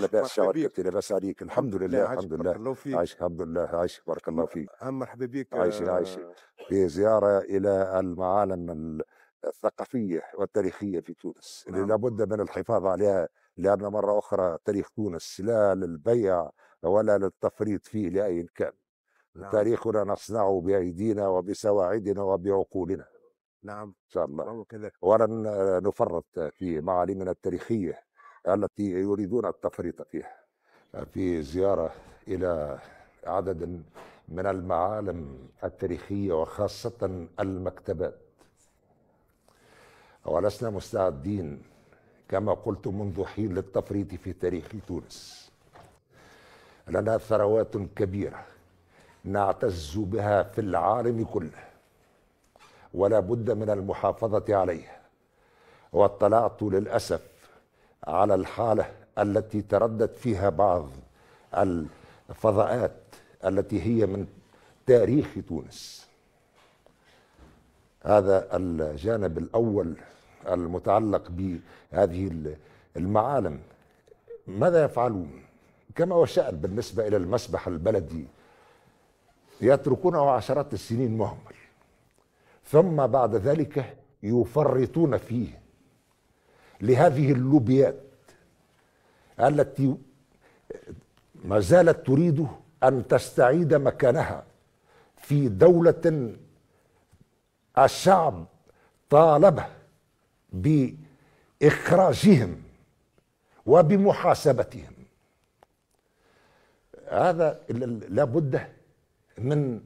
بأس بس حبيبتي لاباس عليك الحمد لله الحمد لله الله فيك. عايش الحمد لله عايش بارك الله فيك مرحبا بك آه، عايش عايش في زياره الى المعالم الثقافيه والتاريخيه في تونس نعم. اللي لابد من الحفاظ عليها لان مره اخرى تاريخ تونس لا للبيع ولا للتفريط فيه لاي كان نعم. تاريخنا نصنعه بايدينا وبسواعدنا وبعقولنا نعم ان شاء الله ولن نفرط في معالمنا التاريخيه التي يريدون التفريط فيها في زيارة إلى عدد من المعالم التاريخية وخاصة المكتبات ولسنا مستعدين كما قلت منذ حين للتفريط في تاريخ تونس لنا ثروات كبيرة نعتز بها في العالم كله ولا بد من المحافظة عليها واطلعت للأسف على الحالة التي تردد فيها بعض الفضاءات التي هي من تاريخ تونس هذا الجانب الأول المتعلق بهذه المعالم ماذا يفعلون كما هو شأن بالنسبة إلى المسبح البلدي يتركونه عشرات السنين مهمل ثم بعد ذلك يفرطون فيه لهذه اللوبيات التي ما زالت تريد ان تستعيد مكانها في دوله الشعب طالبه باخراجهم وبمحاسبتهم هذا لابد من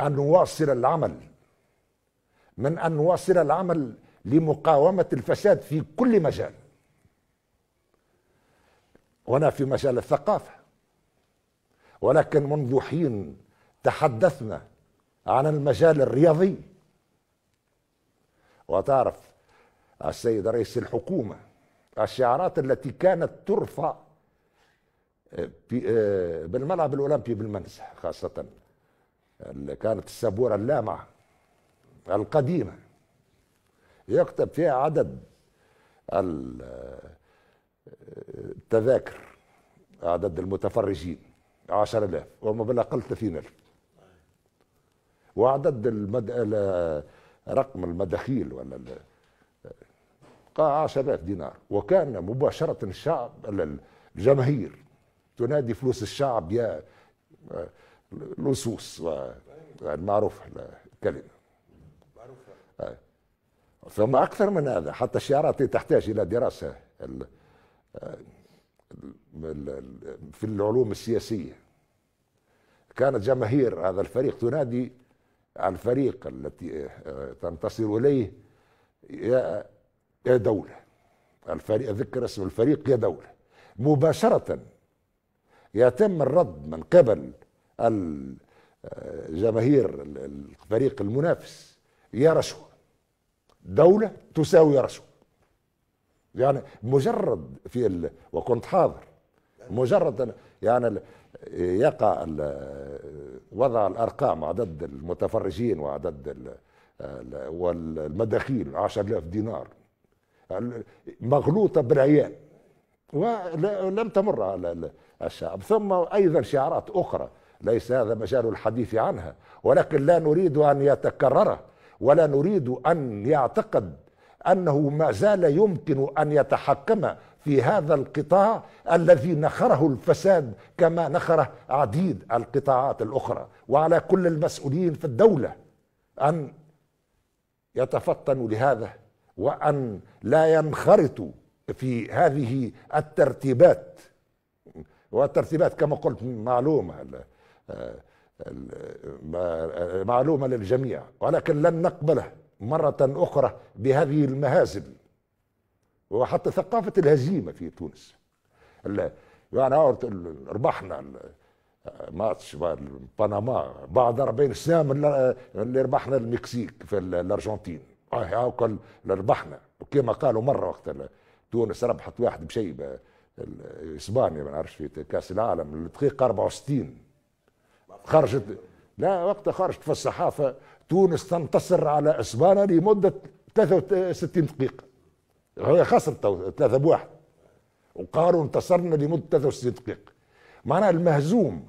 ان نواصل العمل من ان نواصل العمل لمقاومة الفساد في كل مجال هنا في مجال الثقافة ولكن منذ حين تحدثنا عن المجال الرياضي وتعرف السيد رئيس الحكومة الشعارات التي كانت ترفع آه، آه، بالملعب الأولمبي بالمنزه خاصة كانت السبورة اللامعة القديمة يكتب فيها عدد التذاكر عدد المتفرجين 10000 وما بالاقل 30000 وعدد المد... رقم المداخيل ولا ال... قاع 10000 دينار وكان مباشره الشعب الجماهير تنادي فلوس الشعب يا آه، لصوص آه، المعروف الكلمه معروفه آه. ثم اكثر من هذا حتى الشعارات تحتاج الى دراسه في العلوم السياسيه كانت جماهير هذا الفريق تنادي على الفريق التي آه، تنتصر اليه يا يا دوله الفريق ذكر اسم الفريق يا دوله مباشره يتم الرد من قبل آه، جماهير الفريق المنافس يا رشوه دولة تساوي رشوة يعني مجرد في ال... وكنت حاضر مجرد يعني يقع وضع الارقام عدد المتفرجين وعدد والمداخيل 10000 دينار مغلوطه بالعيال ولم تمر على الشعب ثم ايضا شعارات اخرى ليس هذا مجال الحديث عنها ولكن لا نريد ان يتكررها ولا نريد أن يعتقد أنه ما زال يمكن أن يتحكم في هذا القطاع الذي نخره الفساد كما نخره عديد القطاعات الأخرى وعلى كل المسؤولين في الدولة أن يتفطنوا لهذا وأن لا ينخرطوا في هذه الترتيبات والترتيبات كما قلت معلومة آه، معلومه للجميع ولكن لن نقبله مره اخرى بهذه المهازل وحتى ثقافه الهزيمه في تونس يعني ربحنا ماتش بنما بعد 40 سنه من اللي ربحنا المكسيك في الارجنتين آه، هاكا ربحنا وكما قالوا مره وقت تونس ربحت واحد بشيء اسبانيا ما نعرفش في كاس العالم الدقيقه 64 خرجت لا وقتها خرجت في الصحافة تونس تنتصر على اسبانيا لمدة 63 دقيقة هي خسرت 3 بواحد وقالوا انتصرنا لمدة 63 دقيقة معناها المهزوم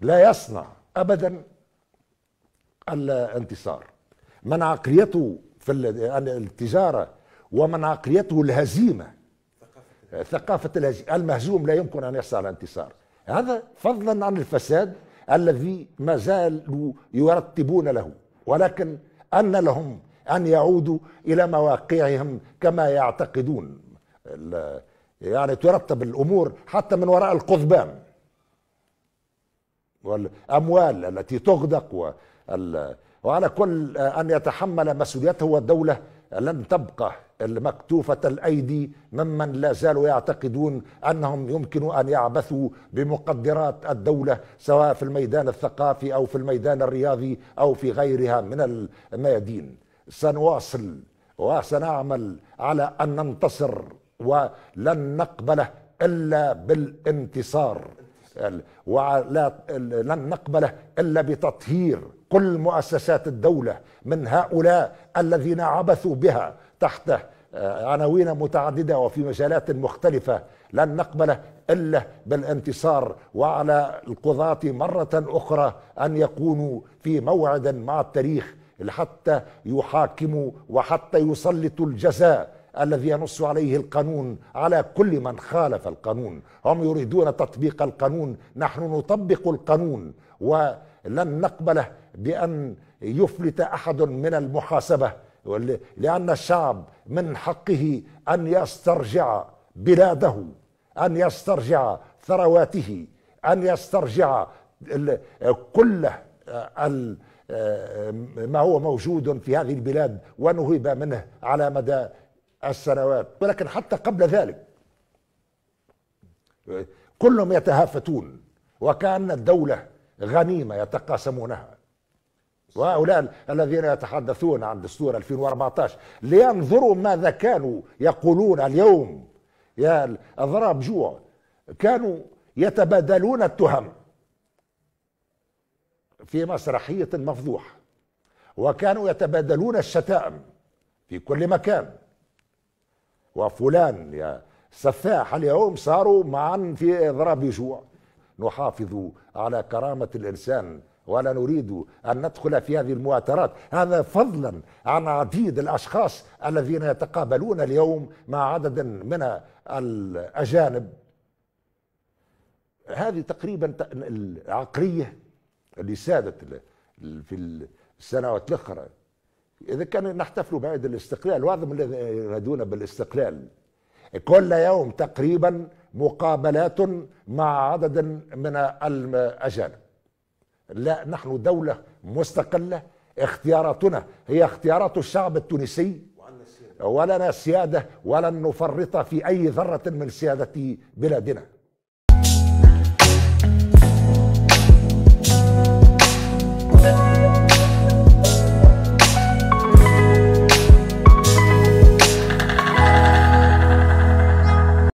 لا يصنع أبدا الانتصار من عقليته في التجاره ومن عقليته الهزيمه ثقافه الهزيمه المهزوم لا يمكن ان يصنع الانتصار هذا فضلا عن الفساد الذي ما زالوا يرتبون له ولكن أن لهم أن يعودوا إلى مواقعهم كما يعتقدون يعني ترتب الأمور حتى من وراء القضبان والأموال التي تغدق وعلى كل أن يتحمل مسؤوليته والدولة لن تبقى المكتوفة الأيدي ممن لا زالوا يعتقدون أنهم يمكن أن يعبثوا بمقدرات الدولة سواء في الميدان الثقافي أو في الميدان الرياضي أو في غيرها من الميادين سنواصل وسنعمل على أن ننتصر ولن نقبله إلا بالانتصار ولا لن نقبله الا بتطهير كل مؤسسات الدوله من هؤلاء الذين عبثوا بها تحت آه، عناوين متعدده وفي مجالات مختلفه لن نقبله الا بالانتصار وعلى القضاه مره اخرى ان يكونوا في موعد مع التاريخ حتى يحاكموا وحتى يسلطوا الجزاء الذي ينص عليه القانون على كل من خالف القانون هم يريدون تطبيق القانون نحن نطبق القانون ولن نقبله بأن يفلت أحد من المحاسبة لأن الشعب من حقه أن يسترجع بلاده أن يسترجع ثرواته أن يسترجع كل ما هو موجود في هذه البلاد ونهب منه على مدى السنوات ولكن حتى قبل ذلك كلهم يتهافتون وكأن الدولة غنيمة يتقاسمونها وهؤلاء الذين يتحدثون عن دستور 2014 لينظروا ماذا كانوا يقولون اليوم يا أضراب جوع كانوا يتبادلون التهم في مسرحية مفضوحة وكانوا يتبادلون الشتائم في كل مكان وفلان يا سفاح اليوم صاروا معا في اضراب جوع نحافظ على كرامه الانسان ولا نريد ان ندخل في هذه المواترات هذا فضلا عن عديد الاشخاص الذين يتقابلون اليوم مع عدد من الاجانب هذه تقريبا العقليه اللي سادت في السنوات الاخرى إذا كان نحتفل بعيد الاستقلال واعظم الذين ينادون بالاستقلال كل يوم تقريبا مقابلات مع عدد من الأجانب لا نحن دولة مستقلة اختياراتنا هي اختيارات الشعب التونسي ولنا سيادة ولن نفرط في أي ذرة من سيادة بلادنا